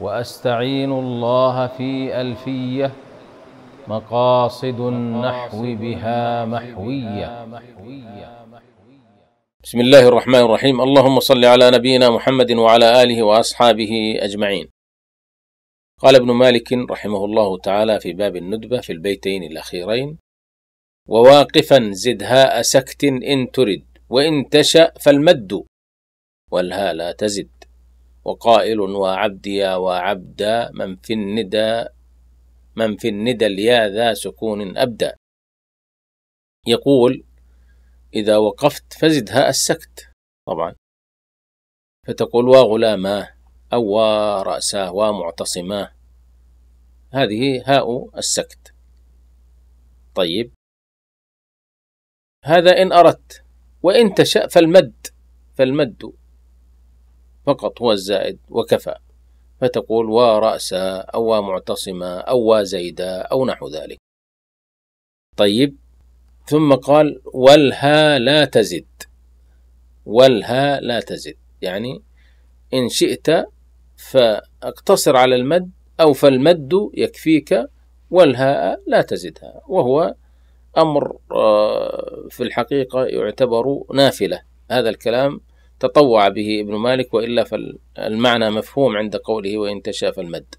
واستعين الله في الفيه مقاصد النحو بها محويه بسم الله الرحمن الرحيم اللهم صل على نبينا محمد وعلى اله واصحابه اجمعين قال ابن مالك رحمه الله تعالى في باب الندبه في البيتين الاخيرين وواقفا زد هاء سكت ان ترد وان تشا فالمد والهاء لا تزد وقائل وعبدي وعبدا من في الندى من في الندى اليا ذا سكون أبدى يقول إذا وقفت فزد هاء السكت طبعا فتقول وا غلاماه أو وا رأساه وا معتصماه هذه هاء السكت طيب هذا إن أردت وإن تشاء فالمد فالمد فقط هو الزائد وكفى فتقول ورأسا أو وا أو وا أو نحو ذلك طيب ثم قال والها لا تزد والها لا تزد يعني إن شئت فاقتصر على المد أو فالمد يكفيك والهاء لا تزدها وهو أمر آه، في الحقيقة يعتبر نافلة هذا الكلام تطوع به ابن مالك وإلا فالمعنى مفهوم عند قوله وإن تشاء فالمد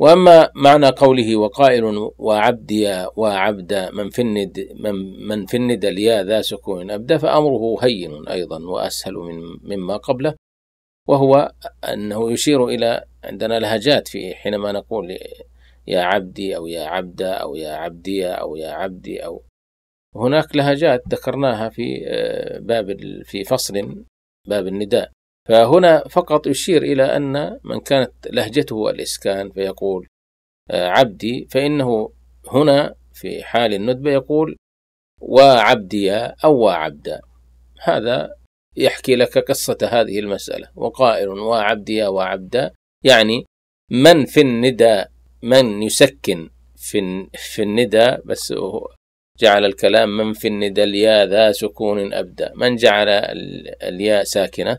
وأما معنى قوله وقائل وعبدي وعبد من في الند من, من في الند الياء ذا سكون أبدا فأمره هين أيضا وأسهل من مما قبله وهو أنه يشير إلى عندنا لهجات في حينما نقول يا عبدي أو يا عبد أو يا عبدي أو يا عبدي أو هناك لهجات ذكرناها في آه، باب في فصل باب النداء فهنا فقط يشير إلى أن من كانت لهجته الإسكان فيقول آه، عبدي فإنه هنا في حال الندبة يقول وعبديا أو عبدا هذا يحكي لك قصة هذه المسألة وقائل وعبديا وعبدا يعني من في النداء من يسكن في في الندى بس جعل الكلام من في الندى الياء ذا سكون أبدى من جعل الياء ساكنة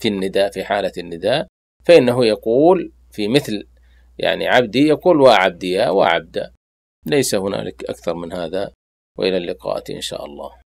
في النداء في حالة النداء فإنه يقول في مثل يعني عبدي يقول وعبدي وعبدا ليس هنالك أكثر من هذا وإلى اللقاء إن شاء الله